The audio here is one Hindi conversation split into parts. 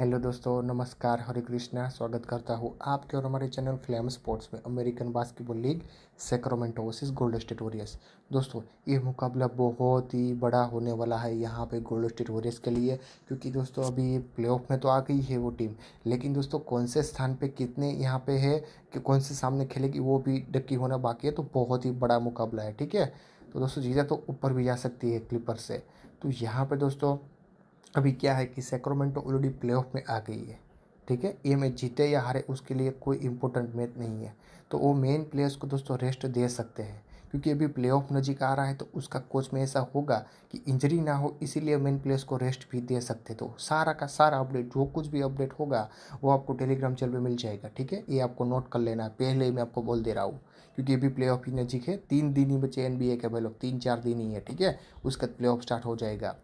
हेलो दोस्तों नमस्कार हरे कृष्णा स्वागत करता हूँ आपके और हमारे चैनल फ्लेम स्पोर्ट्स में American basketball league Sacramento versus Gold State Warriors दोस्तों ये मुकाबला बहुत ही बड़ा होने वाला है यहाँ पे गोल्ड स्टेट वॉरियर्स के लिए क्योंकि दोस्तों अभी प्ले में तो आ गई है वो टीम लेकिन दोस्तों कौन से स्थान पर कितने यहाँ पे है कि कौन से सामने खेलेगी वो भी डक्की होना बाकी है तो बहुत ही बड़ा मुकाबला है ठीक है तो दोस्तों जीजा तो ऊपर भी जा सकती है क्लिपर से तो यहाँ पर दोस्तों अभी क्या है कि सैक्रोमेंटो ऑलरेडी प्ले में आ गई है ठीक है ये मैच जीते या हारे उसके लिए कोई इंपॉर्टेंट मैच नहीं है तो वो मेन प्लेयर्स को दोस्तों रेस्ट दे सकते हैं क्योंकि अभी ऑफ नज़ीक आ रहा है तो उसका कोच में ऐसा होगा कि इंजरी ना हो इसीलिए मेन प्लेयर्स को रेस्ट भी दे सकते तो सारा का सारा अपडेट जो कुछ भी अपडेट होगा वो आपको टेलीग्राम चैनल पर मिल जाएगा ठीक है ये आपको नोट कर लेना पहले ही मैं आपको बोल दे रहा हूँ क्योंकि अभी प्ले ऑफ ही नज़ीक है तीन दिन ही बचे एन बी ए के भाई मतलब लोग तीन चार दिन ही है ठीक है उसके बाद प्ले ऑफ स्टार्ट हो जाएगा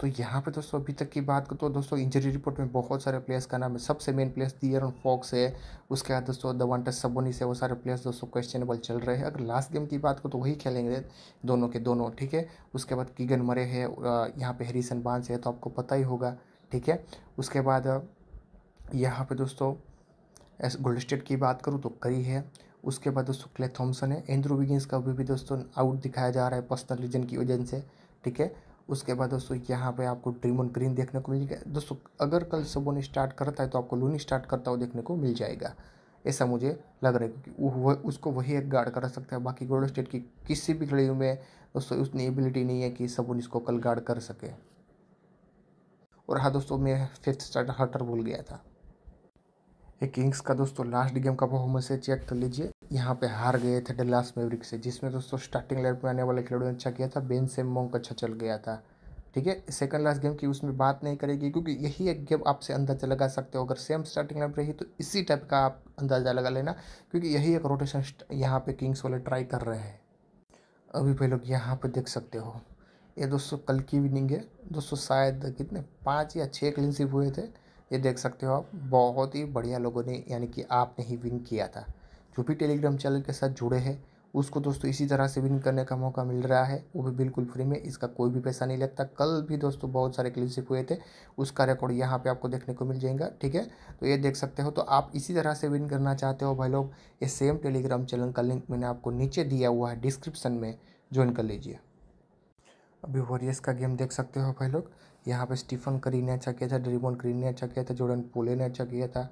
तो यहाँ पे दोस्तों अभी तक की बात करो तो दोस्तों इंजरी रिपोर्ट में बहुत सारे प्लेयर्स का नाम है सबसे मेन प्लेयर्स दियर ऑन फॉक्स है उसके बाद दोस्तों द दवांटस सबोनी से वो सारे प्लेयर्स दोस्तों क्वेश्चनेबल चल रहे हैं अगर लास्ट गेम की बात करो तो वही खेलेंगे दोनों के दोनों ठीक है उसके बाद कीगन मरे है यहाँ पे हेरिसन बांस है तो आपको पता ही होगा ठीक है उसके बाद यहाँ पर दोस्तों एस गोल्ड स्टेट की बात करूँ तो करी है उसके बाद दोस्तों क्ले थॉम्सन है एंड्रू विगिंस का अभी भी दोस्तों आउट दिखाया जा रहा है पर्सनल रीजन की वजह से ठीक है उसके बाद दोस्तों यहाँ पे आपको ड्रीम ऑन ग्रीन देखने को मिल दोस्तों अगर कल सबोन स्टार्ट करता है तो आपको लूनी स्टार्ट करता हुआ देखने को मिल जाएगा ऐसा मुझे लग रहा है क्योंकि वह उसको वही एक गार्ड कर सकता है बाकी गोल्डन स्टेट की किसी भी खिलाड़ियों में दोस्तों उतनी एबिलिटी नहीं है कि सबोन इसको कल गार्ड कर सके और हाँ दोस्तों मैं फिफ्थ स्टार्टर हटर भूल गया था ये किंग्स का दोस्तों लास्ट गेम का परफॉर्मेंस है चेक कर लीजिए यहाँ पे हार गए थे डलास मेवरिक से जिसमें दोस्तों स्टार्टिंग लेवल पे आने वाले खिलाड़ियों ने अच्छा किया था बेन सेम मोंग अच्छा चल गया था ठीक है सेकंड लास्ट गेम की उसमें बात नहीं करेगी क्योंकि यही एक गेम आपसे अंदाजा लगा सकते हो अगर सेम स्टार्टिंग लाइन रही तो इसी टाइप का आप अंदाजा लगा लेना क्योंकि यही एक रोटेशन यहाँ पे किंग्स वाले ट्राई कर रहे हैं अभी भाई लोग यहाँ पे देख सकते हो ये दोस्तों कल की विनिंग है दोस्तों शायद कितने पाँच या छः क्लिनशिप हुए थे ये देख सकते हो आप बहुत ही बढ़िया लोगों ने यानी कि आपने ही विन किया था जो भी टेलीग्राम चैनल के साथ जुड़े हैं उसको दोस्तों इसी तरह से विन करने का मौका मिल रहा है वो भी बिल्कुल फ्री में इसका कोई भी पैसा नहीं लगता कल भी दोस्तों बहुत सारे क्लिप हुए थे उसका रिकॉर्ड यहाँ पे आपको देखने को मिल जाएगा ठीक है तो ये देख सकते हो तो आप इसी तरह से विन करना चाहते हो भाई लोग ये सेम टेलीग्राम चैनल का लिंक मैंने आपको नीचे दिया हुआ है डिस्क्रिप्सन में ज्वाइन कर लीजिए अभी वॉरियर्स का गेम देख सकते हो भाई लोग यहाँ पर स्टीफन करी ने अच्छा किया था ड्रीमोन करी ने अच्छा किया था जोर्डन पोले ने अच्छा किया था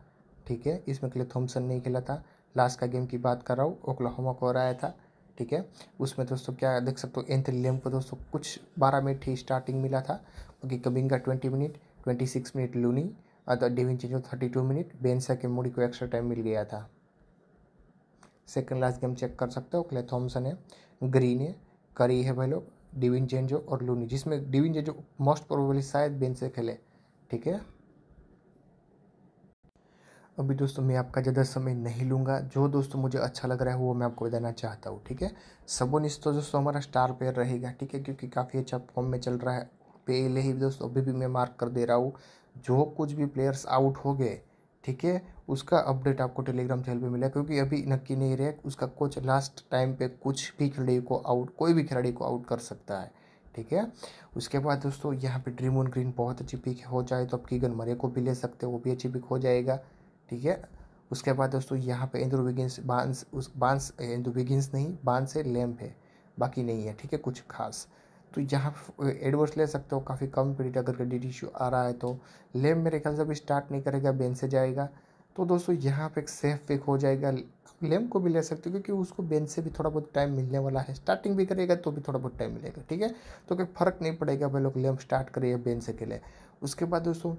ठीक है इसमें क्ले थॉम्सन नहीं खेला था लास्ट का गेम की बात कर रहा हूँ ओक्लाहोमा को हराया था ठीक है उसमें दोस्तों क्या देख सकते हो एंथ लेम को दोस्तों कुछ बारह मिनट ही स्टार्टिंग मिला था क्योंकि कबिंग का twenty minute twenty six minute Looney other Devin change thirty two minute बेंसा के मूडी को एक्स्ट्रा टाइम मिल गया था सेकेंड लास्ट गेम चेक कर सकते हो क्ले थॉम्सन है ग्रीन है करी है भाई लोग डिविन जेंजो और लूनी जिसमें डिविन जेंजो मोस्ट प्रोबेबली शायद बेन से खेले ठीक है अभी दोस्तों मैं आपका ज़्यादा समय नहीं लूँगा जो दोस्तों मुझे अच्छा लग रहा है वो मैं आपको बताना चाहता हूँ ठीक है सबोनिस तो दोस्तों हमारा स्टार पेयर रहेगा ठीक है क्योंकि काफ़ी अच्छा फॉर्म में चल रहा है पहले ही दोस्तों अभी भी मैं मार्क कर दे रहा हूँ जो कुछ भी प्लेयर्स आउट हो गए ठीक है उसका अपडेट आपको टेलीग्राम चैनल पे मिला क्योंकि अभी नक्की नहीं रहे उसका कोच लास्ट टाइम पे कुछ भी खिलाड़ी को आउट कोई भी खिलाड़ी को आउट कर सकता है ठीक है उसके बाद दोस्तों यहाँ पे ड्रीम ऑन ग्रीन बहुत अच्छी पिक हो जाए तो आप कीगन मरे को भी ले सकते हो वो भी अच्छी पिक हो जाएगा ठीक है उसके बाद दोस्तों यहाँ पे इंद्रो विगिंस बांस उस बांस इंद्रो विगिंस नहीं बांस है लैम्प है बाकी नहीं है ठीक है कुछ खास तो यहाँ एडवर्स ले सकते हो काफ़ी कम पीरियड अगर क्रेडिट इश्यू आ रहा है तो लेम मेरे ख्याल से अभी स्टार्ट नहीं करेगा बेन से जाएगा तो दोस्तों यहाँ पे एक सेफ पिक हो जाएगा लेम को भी ले सकते हो क्योंकि उसको बेंच से भी थोड़ा बहुत टाइम मिलने वाला है स्टार्टिंग भी करेगा तो भी थोड़ा बहुत टाइम मिलेगा ठीक है तो कोई फ़र्क नहीं पड़ेगा भाई लोग लेम स्टार्ट करिए बेन से के लिए उसके बाद दोस्तों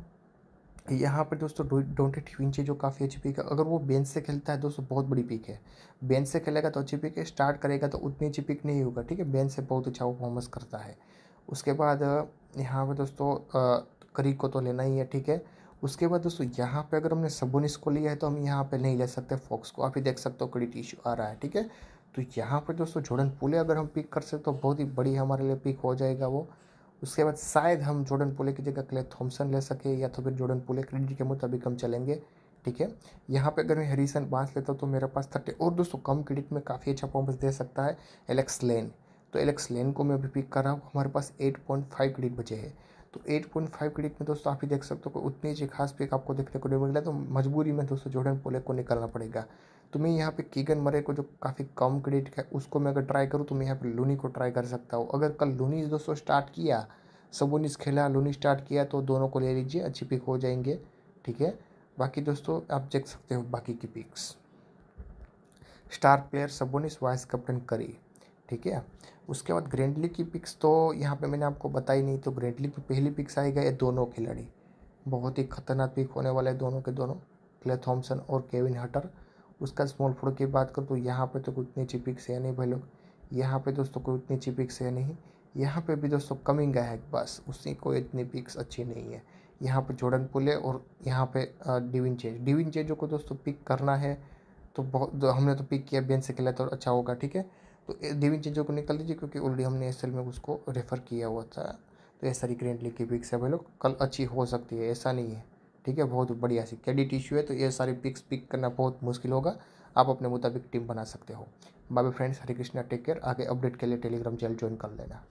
यहाँ पर दोस्तों डोंटे ट्विंच है जो काफ़ी अच्छी पिक है अगर वो बेंच से खेलता है दोस्तों बहुत बड़ी पिक है बेंच से खेलेगा तो अच्छी पिक है स्टार्ट करेगा तो उतनी अच्छी पिक नहीं होगा ठीक है बेंच से बहुत अच्छा परफॉर्मेंस करता है उसके बाद यहाँ पर दोस्तों करी को तो लेना ही है ठीक है उसके बाद दोस्तों यहाँ पर अगर हमने सबोनिस को लिया है तो हम यहाँ पर नहीं ले सकते फॉक्स को आप ही देख सकते हो क्रेडिट इश्यू आ रहा है ठीक है तो यहाँ पर दोस्तों जोड़न पुले अगर हम पिक कर सकते तो बहुत ही बड़ी हमारे लिए पिक हो जाएगा वो उसके बाद शायद हम जॉर्डन पोले की जगह क्ले थॉम्सन ले सके या तो फिर जॉर्डन पोले क्रेडिट के मुताबिक हम चलेंगे ठीक है यहाँ पे अगर मैं हरीसन बांस लेता हूँ तो मेरे पास थर्टी और दोस्तों कम क्रेडिट में काफ़ी अच्छा परफॉर्मेंस दे सकता है एलेक्स लेन तो एलेक्स लेन को मैं अभी पिक कर रहा हूँ हमारे पास एट पॉइंट फाइव क्रेडिट बचे हैं तो एट पॉइंट फाइव क्लिक में दोस्तों आप ही देख सकते हो उतनी जी खास पिक आपको देखने को नहीं मिला तो मजबूरी में दोस्तों जोर्डन पोले को निकलना पड़ेगा तो मैं यहाँ पे कीगन मरे को जो काफ़ी कम क्रेडिट है उसको मैं अगर ट्राई करूँ तो मैं यहाँ पे लूनी को ट्राई कर सकता हूँ अगर कल लूनी दोस्तों स्टार्ट किया सबोनिस खेला लूनी स्टार्ट किया तो दोनों को ले लीजिए अच्छी पिक हो जाएंगे ठीक है बाकी दोस्तों आप देख सकते हो बाकी की picks star player Sabonis vice captain Curry ठीक है उसके बाद ग्रेंडली की पिक्स तो यहाँ पे मैंने आपको बताई नहीं तो ग्रेंडली की पहली पिक्स आएगा ये दोनों खिलाड़ी बहुत ही खतरनाक पिक होने वाले दोनों के दोनों क्ले थॉम्सन और केविन हटर उसका स्मॉल फोर की बात करूँ तो यहाँ पर तो इतनी अच्छी पिक्स है नहीं भाई लोग यहाँ पे दोस्तों कोई उतनी अच्छी पिक्स है नहीं यहाँ पे भी दोस्तों कमिंग है बस उसकी कोई इतनी पिक्स अच्छी नहीं है यहाँ पे जोर्डन पुले और यहाँ पे डिविन चेज डिविन चेजों को दोस्तों पिक करना है तो बहुत हमने तो पिक किया बेन से खेला तो अच्छा होगा ठीक है तो दिव्य चीज़ों को निकाल दीजिए क्योंकि ऑलरेडी हमने एस में उसको रेफ़र किया हुआ था तो ये सारी लिख लिखी पिक्स है भाई लोग कल अच्छी हो सकती है ऐसा नहीं है ठीक है बहुत बढ़िया सी क्रेडिट इशू है तो ये सारी पिक्स पिक करना बहुत मुश्किल होगा आप अपने मुताबिक टीम बना सकते हो बाबी friends Hare Krishna take care आगे अपडेट के लिए टेलीग्राम चैनल ज्वाइन कर लेना